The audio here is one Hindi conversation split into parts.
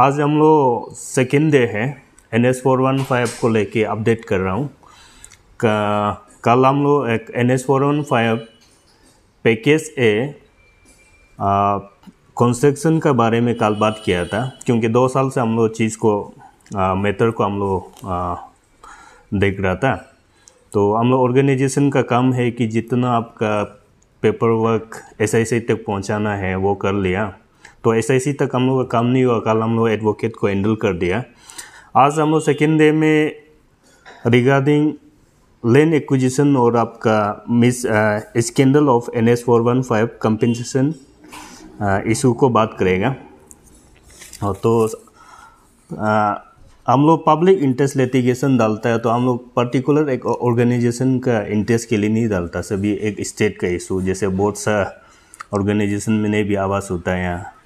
आज हम लोग सेकेंड डे है N S four one five को लेके अपडेट कर रहा हूँ कल हम लोग एक N S four one five package A construction के बारे में कल बात किया था क्योंकि दो साल से हम लोग चीज़ को मेथड को हम लोग देख रहा था तो हम लोग ऑर्गेनाइजेशन का काम है कि जितना आपका पेपर वर्क ऐसे ऐसे तक पहुंचाना है वो कर लिया तो ऐसे ऐसी तक हम लोग का काम नहीं हुआ कल हम लोग एडवोकेट को हैंडल कर दिया आज हम लोग सेकेंड डे में रिगार्डिंग लैंड एक्विजिशन और आपका mis scandal of N S four one five compensation issue को बात करेगा और तो आ, uh, हम लोग पब्लिक इंटरेस्ट लेटिगेशन डालता है तो हम लोग पर्टिकुलर एक ऑर्गेनाइजेशन का इंटरेस्ट के लिए नहीं डालता सभी एक स्टेट का इशू जैसे बहुत सा ऑर्गेनाइजेशन में नहीं भी आवास होता है यहाँ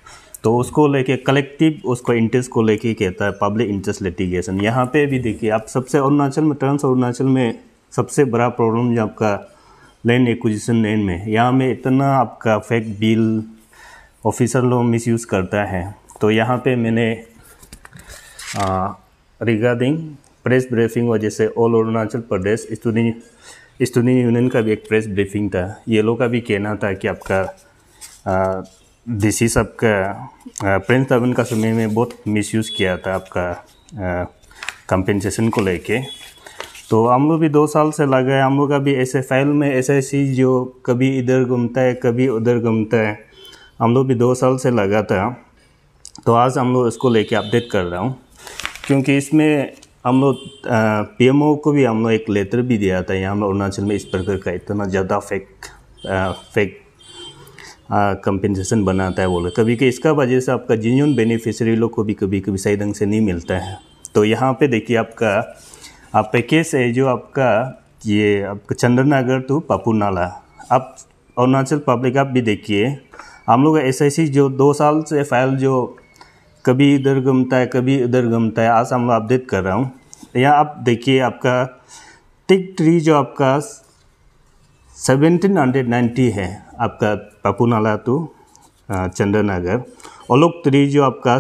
तो उसको लेके कलेक्टिव उसको इंटरेस्ट को लेके कहता है पब्लिक इंटरेस्ट लिटिगेशन यहाँ पे भी देखिए आप सबसे अरुणाचल में ट्रांस अरुणाचल में सबसे बड़ा प्रॉब्लम जो आपका लैंड एक्विजिशन लैंड में यहाँ में इतना आपका फेक बिल ऑफिसर लोग मिस यूज़ करता है तो यहाँ पे मैंने रिगार्डिंग प्रेस ब्रीफिंग और जैसे all Arunachal Pradesh student student union का भी एक प्रेस ब्रीफिंग था ये लोग का भी कहना था कि आपका देसी सब का प्रिंस तबन का समय में बहुत मिसयूज़ किया था आपका कंपेंसेशन को लेके तो हम लोग भी दो साल से लगा है हम लोग का भी ऐसे फाइल में ऐसे ऐसी जो कभी इधर घूमता है कभी उधर घूमता है हम लोग भी दो साल से लगा था तो आज हम लोग इसको लेके अपडेट कर रहा हूँ क्योंकि इसमें हम लोग पी को भी हम लोग एक लेटर भी दिया था यहाँ अरुणाचल में इस प्रकार का इतना ज़्यादा फेक आ, फेक कंपेंसेशन बनाता है वो लोग कभी कभी इसका वजह से आपका जिन्यून बेनिफिशरी लोग को भी कभी कभी सही ढंग से नहीं मिलता है तो यहाँ पे देखिए आपका आप पैकेज है जो आपका ये आपका चंद्रनगर टू पापू नाला आप अरुणाचल पब्लिक आप भी देखिए हम लोग एस जो दो साल से फाइल जो कभी इधर गमता है कभी इधर गमता है आज हम लोग अपडेट कर रहा हूँ यहाँ आप देखिए आपका टिक ट्री जो आपका सेवेंटीन हंड्रेड नाइन्टी है आपका पापुनाला टू चंद्रनगर ओलोक ट्री जो आपका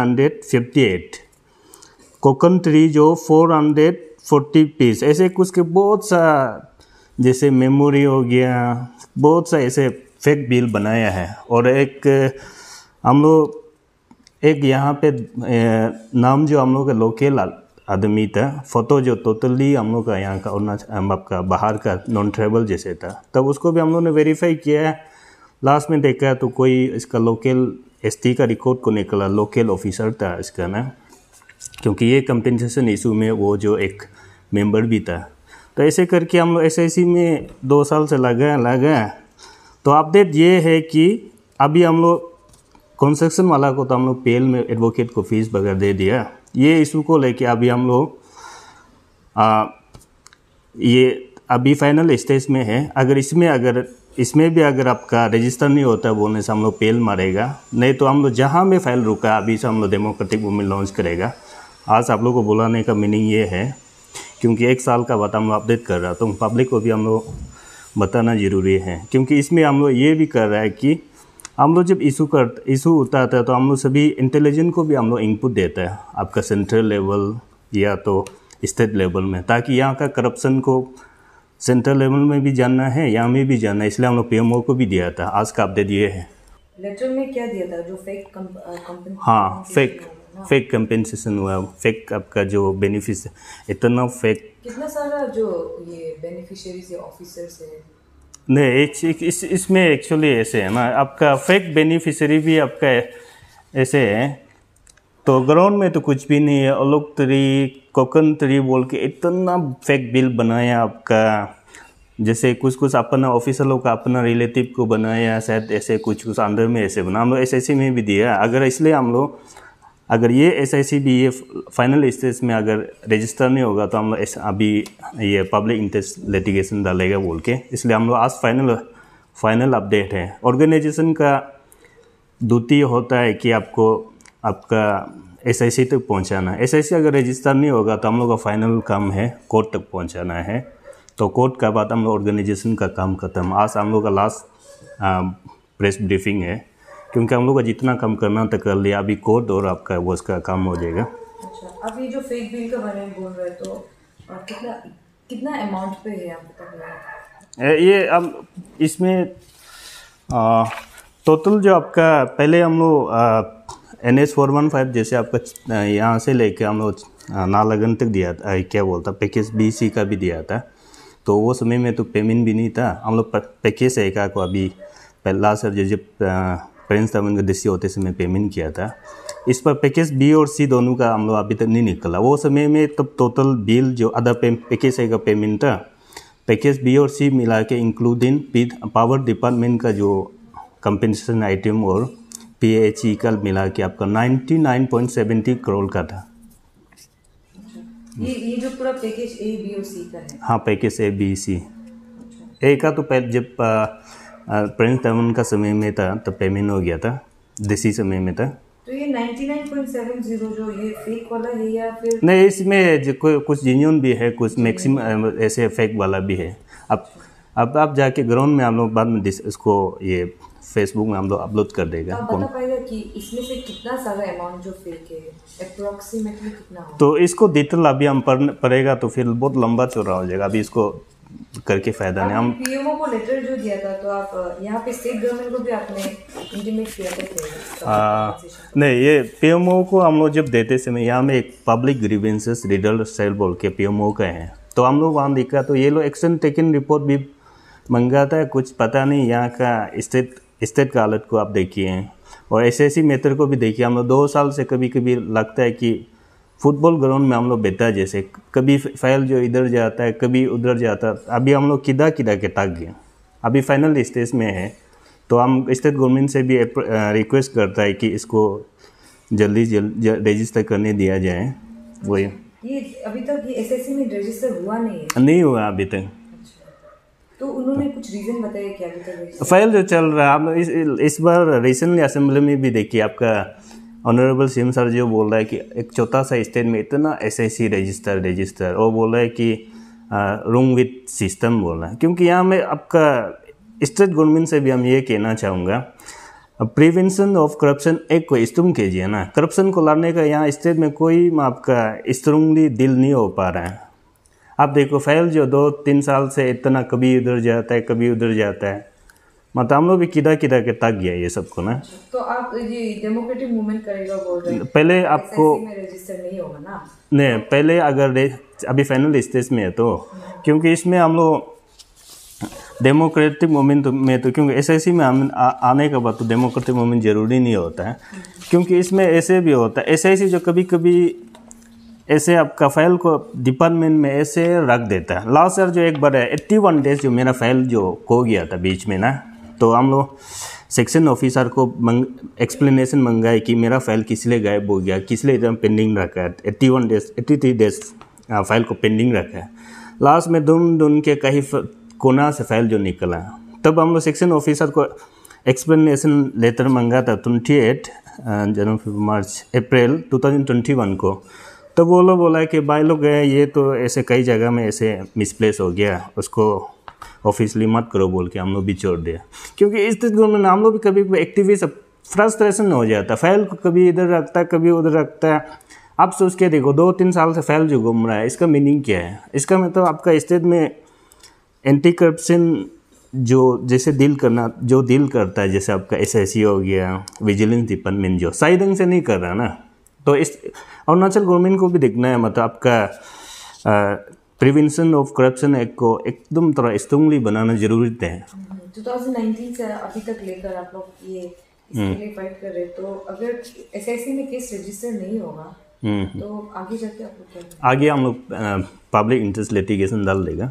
हंड्रेड फिफ्टी एट कोकन ट्री जो फोर हंड्रेड फोर्टी पीस ऐसे कुछ के बहुत सा जैसे मेमोरी हो गया बहुत सा ऐसे फेक बिल बनाया है और एक हम लोग एक यहाँ पे नाम जो हम लोग का लोकल आदमी था फोटो जो टोटली हम लोग का यहाँ का अरुणाचल आपका बाहर का नॉन ट्रेवल जैसे था तब उसको भी हम लोग ने वेरीफाई किया है लास्ट में देखा तो कोई इसका लोकल एस का रिकॉर्ड को निकला लोकल ऑफिसर था इसका ना क्योंकि ये कंपेंसेशन इशू में वो जो एक मेंबर भी था तो ऐसे करके हम लोग एस में दो साल से लगा लगा तो अपडेट ये है कि अभी हम लोग कंस्ट्रक्शन वाला को तो हम लोग पेल में एडवोकेट को फीस वगैरह दे दिया ये इशू को लेके अभी हम लोग ये अभी फाइनल स्टेज में है अगर इसमें अगर इसमें भी अगर आपका रजिस्टर नहीं होता बोलने से हम लोग पेल मारेगा नहीं तो हम लोग जहाँ में फाइल रुका अभी से हम लोग डेमोक्रेटिक मूवमेंट लॉन्च करेगा आज आप लोग को बुलाने का मीनिंग ये है क्योंकि एक साल का बात हम लोग अपडेट कर रहा तो पब्लिक को भी हम लोग बताना ज़रूरी है क्योंकि इसमें हम लोग ये भी कर रहा है कि हम लोग जब इशू कर इशू होता है तो हम लोग सभी इंटेलिजेंट को भी हम लोग इनपुट देते हैं आपका सेंट्रल लेवल या तो स्टेट लेवल में ताकि यहाँ का करप्शन को सेंट्रल लेवल में भी जानना है यहाँ में भी जानना है इसलिए हम लोग पी को भी दिया था आज का अपडेट ये है लेटर में क्या दिया था जो फेक uh, हाँ फेक फेक कंपेंसेशन हुआ फेक आपका जो बेनिफिट इतना फेक कितना सारा जो ये बेनिफिशियरीज या ऑफिसर्स है नहीं इस, इस, इसमें एक्चुअली ऐसे है ना आपका फेक बेनिफिशरी भी आपका ऐसे है तो ग्राउंड में तो कुछ भी नहीं है अलोक तरी कोकन तरी बोल के इतना फेक बिल बनाया आपका जैसे कुछ कुछ अपना ऑफिसरों का अपना रिलेटिव को बनाया शायद ऐसे कुछ कुछ अंदर में ऐसे बना हम लोग एस में भी दिया अगर इसलिए हम लोग अगर ये एस आई सी बी ये फाइनल स्टेज में अगर रजिस्टर नहीं होगा तो हम लोग अभी ये पब्लिक इंटरेस्ट लिटिगेशन डालेगा बोल के इसलिए हम लोग आज फाइनल फाइनल अपडेट है ऑर्गेनाइजेशन का द्वितीय होता है कि आपको आपका एस आई सी तक पहुँचाना एस आई सी अगर रजिस्टर नहीं होगा तो हम लोग का फाइनल काम है कोर्ट तक पहुँचाना है तो कोर्ट का बाद हम लोग ऑर्गेनाइजेशन का काम खत्म आज हम लोग का लास्ट प्रेस ब्रीफिंग है क्योंकि हम लोग का जितना कम करना था कर लिया अभी कोर्ट और आपका वो उसका काम हो जाएगा अच्छा अभी ये जो फेक बिल का बारे में बोल रहे तो कितना कितना अमाउंट पे है आपका ये अब इसमें टोटल जो आपका पहले हम लोग N S four one five जैसे आपका यहाँ से लेके हम लोग नालागन तक दिया था क्या बोलता पैकेज बी सी का भी दिया था तो वो समय में तो पेमेंट भी नहीं था हम लोग पैकेज एक को अभी पहला सर जो जब प्रिंस था उनका देसी होते समय पेमेंट किया था इस पर पैकेज बी और सी दोनों का हम लोग अभी तक नहीं निकला वो समय में तब टोटल बिल जो अदर पे, पैकेज है का पेमेंट था पैकेज बी और सी मिला के इंक्लूडिंग पावर डिपार्टमेंट का जो कंपनसेशन आइटम और पी एच ई का मिला के आपका ninety nine point seventy crore का था ये ये जो पूरा पैकेज ए बी और सी का है हाँ पैकेज ए बी सी ए का तो जब प्रेम तमन का समय में था तो पेमेंट हो गया था देसी समय में था तो ये 99.70 जो ये फेक वाला है या फिर नहीं इसमें कुछ जेन्यून भी है कुछ मैक्सिम ऐसे फेक वाला भी है अब अब आप जाके ग्राउंड में हम लोग बाद में इसको ये फेसबुक में हम लोग अपलोड कर देगा आप बता पाएगा कि इसमें से कितना सारा अमाउंट जो फेक है अप्रोक्सीमेटली कितना हो? तो इसको डिटेल अभी हम पढ़ पड़ेगा तो फिर बहुत लंबा चौड़ा हो जाएगा अभी इसको करके फायदा नहीं हम पीएमओ को लेटर जो दिया था तो आप यहाँ पे स्टेट गवर्नमेंट को भी आपने इंटीमेट किया था नहीं ये पीएमओ को हम लोग जब देते समय यहाँ में एक पब्लिक ग्रीवेंसेस रिडल सेल बोल के पीएमओ का है तो हम लोग वहाँ देखा तो ये लोग एक्शन टेकिंग रिपोर्ट भी मंगाता है कुछ पता नहीं यहाँ का स्टेट स्टेट का हालत को आप देखिए और ऐसे ऐसी मेथड को भी देखिए हम लोग दो साल से कभी कभी लगता है कि फुटबॉल ग्राउंड में हम लोग बेहतर जैसे कभी फाइल जो इधर जाता है कभी उधर जाता है अभी हम लोग किदा किदा के ताक गए अभी फाइनल स्टेज में है तो हम स्टेट गवर्नमेंट से भी रिक्वेस्ट करता है कि इसको जल्दी जल्द रजिस्टर करने दिया जाए वही ये अभी तक ये में रजिस्टर हुआ नहीं है नहीं हुआ अभी तक अच्छा। तो उन्होंने कुछ रीज़न बताया क्या फाइल जो चल रहा है इस इस बार रिसेंटली असेंबली में भी देखिए आपका ऑनरेबल सिम सर जो बोल रहा है कि एक छोटा सा स्टेट में इतना एस सी रजिस्टर रजिस्टर और बोल रहा है कि रूम विथ सिस्टम बोल रहा है क्योंकि यहाँ में आपका स्टेट गवर्नमेंट से भी हम ये कहना चाहूँगा प्रिवेंशन ऑफ करप्शन एक को स्ट्रॉन्ग कीजिए ना करप्शन को लाने का यहाँ स्टेट में कोई आपका स्ट्रोंगली दिल नहीं हो पा रहा है आप देखो फैल जो दो तीन साल से इतना कभी उधर जाता है कभी उधर जाता है मतलब हम लोग भी किधर किधर के तक गया ये सबको ना तो आप ये डेमोक्रेटिक मूवमेंट करेगा बोल रहे हैं पहले आपको नहीं होगा ना नहीं पहले अगर अभी फाइनल स्टेज में है तो क्योंकि इसमें हम लोग डेमोक्रेटिक मूवमेंट में तो क्योंकि एस में हम आने के बाद तो डेमोक्रेटिक मूवमेंट ज़रूरी नहीं होता है क्योंकि इसमें ऐसे भी होता है एस जो कभी कभी ऐसे आपका फाइल को डिपार्टमेंट में ऐसे रख देता है लास्ट ईयर जो एक बार है एट्टी वन डेज जो मेरा फाइल जो खो गया था बीच में ना तो हम लोग सेक्शन ऑफिसर को मंग एक्सप्लेनेशन मंगाए कि मेरा फाइल किस लिए गायब हो गया किस लिए इतना पेंडिंग रखा है eighty one days eighty three days file को पेंडिंग रखा है लास्ट में ढूंढ ढूंढ के कहीं कोना से फाइल जो निकला तब हम लोग सेक्शन ऑफिसर को एक्सप्लेनेशन लेटर मंगा था ट्वेंटी एट जनवरी March April two thousand twenty one को तब वो लोग बोला कि भाई लोग गए ये तो ऐसे कई जगह में ऐसे मिसप्लेस हो गया उसको ऑफिसली मत करो बोल के हम लोग भी छोड़ दिया क्योंकि इस गवर्नमेंट हम लोग भी कभी एक्टिविस्ट फ्रस्ट्रेशन हो जाता है फैल को कभी इधर रखता है कभी उधर रखता है आप सोच के देखो दो तीन साल से फैल जो घूम रहा है इसका मीनिंग क्या है इसका मतलब आपका स्टेट में एंटी करप्शन जो जैसे डील करना जो डील करता है जैसे आपका एस हो गया विजिलेंस डिपार्टमेंट जो सही ढंग से नहीं कर रहा ना तो इस अरुणाचल गवर्नमेंट को भी देखना है मतलब आपका प्रिवेंशन ऑफ करप्शन एक्ट को एकदम थोड़ा स्ट्रॉन्गली बनाना जरूरी तो है 2019 से अभी तक लेकर आप लोग ये इसके हम्म। लिए फाइट कर रहे तो अगर में केस रजिस्टर नहीं होगा हम्म। तो आगे जाके आप लोग आगे हम लोग पब्लिक इंटरेस्ट लिटिगेशन डाल देगा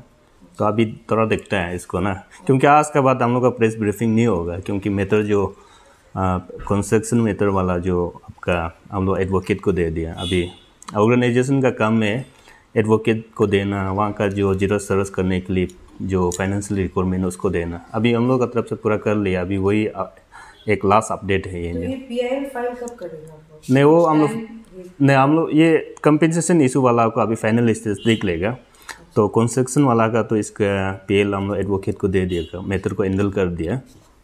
तो अभी थोड़ा देखते हैं इसको ना क्योंकि आज के बाद हम लोग का प्रेस ब्रीफिंग नहीं होगा क्योंकि मेथड जो कंस्ट्रक्शन मेथड वाला जो आपका हम लोग एडवोकेट को दे दिया अभी ऑर्गेनाइजेशन का काम है एडवोकेट को देना वहाँ का जो जीरो सर्विस करने के लिए जो फाइनेंशियल रिक्वायरमेंट उसको देना अभी हम लोग का तरफ से पूरा कर लिया अभी वही एक लास्ट अपडेट है ये, तो ये फाइल करेगा नहीं वो हम लोग नहीं हम लोग ये कंपेंसेशन इशू वाला को अभी फाइनल स्टेज देख लेगा तो कंस्ट्रक्शन वाला का तो इसका पी एल हम लोग एडवोकेट को दे दिया मेथड को हैंडल कर दिया